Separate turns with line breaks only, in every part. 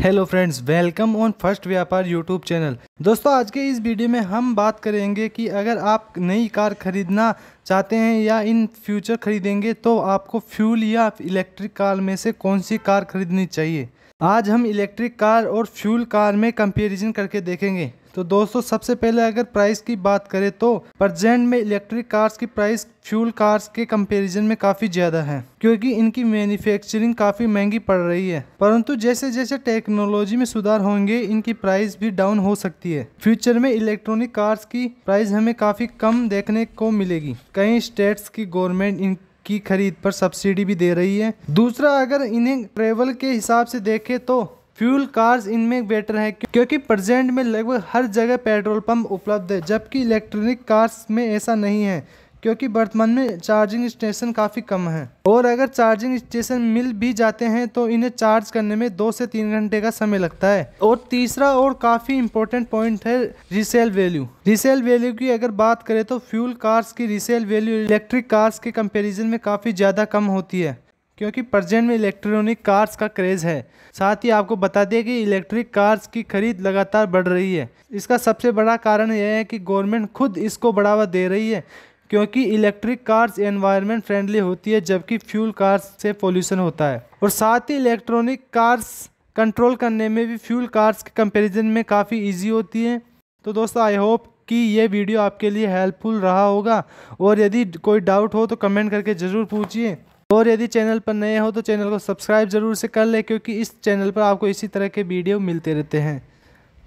hello friends welcome on first व्यापार YouTube channel दोस्तों आज के इस वीडियो में हम बात करेंगे कि अगर आप नई कार खरीदना चाहते हैं या इन फ्यूचर खरीदेंगे तो आपको फ्यूल या इलेक्ट्रिक कार में से कौन सी कार खरीदनी चाहिए आज हम इलेक्ट्रिक कार और फ्यूल कार में कंपेरिजन करके देखेंगे तो दोस्तों सबसे पहले अगर प्राइस की बात करें तो प्रजेंट में इलेक्ट्रिक कार्स की प्राइस फ्यूल कार्स के कंपैरिजन में काफ़ी ज़्यादा है क्योंकि इनकी मैन्युफैक्चरिंग काफ़ी महंगी पड़ रही है परंतु जैसे जैसे टेक्नोलॉजी में सुधार होंगे इनकी प्राइस भी डाउन हो सकती है फ्यूचर में इलेक्ट्रॉनिक कार्स की प्राइस हमें काफ़ी कम देखने को मिलेगी कई स्टेट्स की गवर्नमेंट इन की खरीद पर सब्सिडी भी दे रही है दूसरा अगर इन्हें ट्रेवल के हिसाब से देखें तो फ्यूल कार्स इनमें बेटर है क्योंकि प्रेजेंट में लगभग हर जगह पेट्रोल पंप उपलब्ध है जबकि इलेक्ट्रॉनिक कार्स में ऐसा नहीं है क्योंकि वर्तमान में चार्जिंग स्टेशन काफ़ी कम है और अगर चार्जिंग स्टेशन मिल भी जाते हैं तो इन्हें चार्ज करने में दो से तीन घंटे का समय लगता है और तीसरा और काफ़ी इंपॉर्टेंट पॉइंट है रीसेल वैल्यू रीसेल वैल्यू की अगर बात करें तो फ्यूल कार्स की रिसेल वैल्यू इलेक्ट्रिक कार्स के कंपेरिजन में काफ़ी ज़्यादा कम होती है क्योंकि प्रजेंट में इलेक्ट्रॉनिक कार्स का क्रेज़ है साथ ही आपको बता दें कि इलेक्ट्रिक कार्स की खरीद लगातार बढ़ रही है इसका सबसे बड़ा कारण यह है कि गवर्नमेंट खुद इसको बढ़ावा दे रही है क्योंकि इलेक्ट्रिक कार्स एनवायरनमेंट फ्रेंडली होती है जबकि फ्यूल कार्स से पोल्यूशन होता है और साथ ही इलेक्ट्रॉनिक कार्स कंट्रोल करने में भी फ्यूल कार्स के कंपैरिजन में काफ़ी इजी होती है तो दोस्तों आई होप कि ये वीडियो आपके लिए हेल्पफुल रहा होगा और यदि कोई डाउट हो तो कमेंट करके ज़रूर पूछिए और यदि चैनल पर नए हो तो चैनल को सब्सक्राइब ज़रूर से कर लें क्योंकि इस चैनल पर आपको इसी तरह के वीडियो मिलते रहते हैं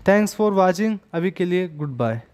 थैंक्स फॉर वॉचिंग अभी के लिए गुड बाय